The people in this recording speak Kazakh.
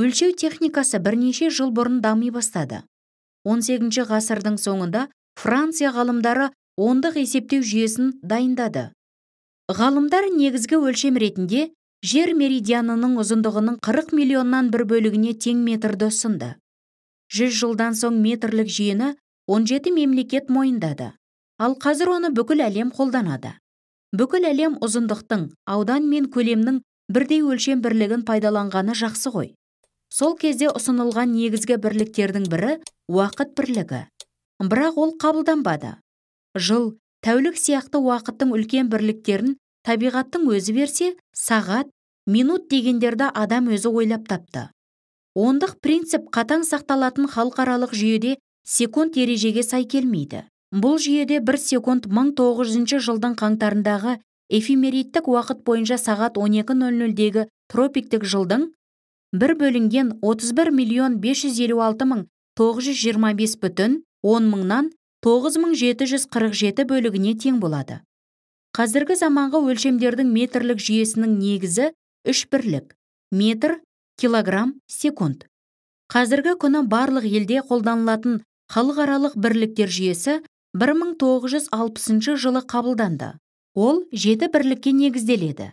өлшеу техникасы бірнеше жыл бұрын дами бастады 18 ғасырдың соңында франция ғалымдары ондық есептеу жүйесін дайындады ғалымдар негізгі өлшем ретінде жер меридианының ұзындығының 40 миллионнан бір бөлігіне тең метрді ұсынды жүз жылдан соң метрлік жүйені 17 мемлекет мойындады ал қазір оны бүкіл әлем қолданады бүкіл әлем ұзындықтың аудан мен көлемнің бірдей өлшем бірлігін пайдаланғаны жақсы ғой сол кезде ұсынылған негізгі бірліктердің бірі уақыт бірлігі бірақ ол қабылданбады жыл тәулік сияқты уақыттың үлкен бірліктерін табиғаттың өзі берсе сағат минут дегендерді адам өзі ойлап тапты ондық принцип қатаң сақталатын халықаралық жүйеде секунд ережеге сай келмейді бұл жүйеде бір секунд 1900 жылдың қаңтарындағы эфемериттік уақыт бойынша сағат 12.00-дегі тропиктік жылдың бір бөлінген 31 миллион 556 мың 925 бүтін 10 мыңнан 9747 бөлігіне тең болады қазіргі заманғы өлшемдердің метрлік жүйесінің негізі үш бірлік метр килограмм секунд қазіргі күні барлық елде қолданылатын халықаралық бірліктер жүйесі 1960 жылы қабылданды ол жеті бірлікке негізделеді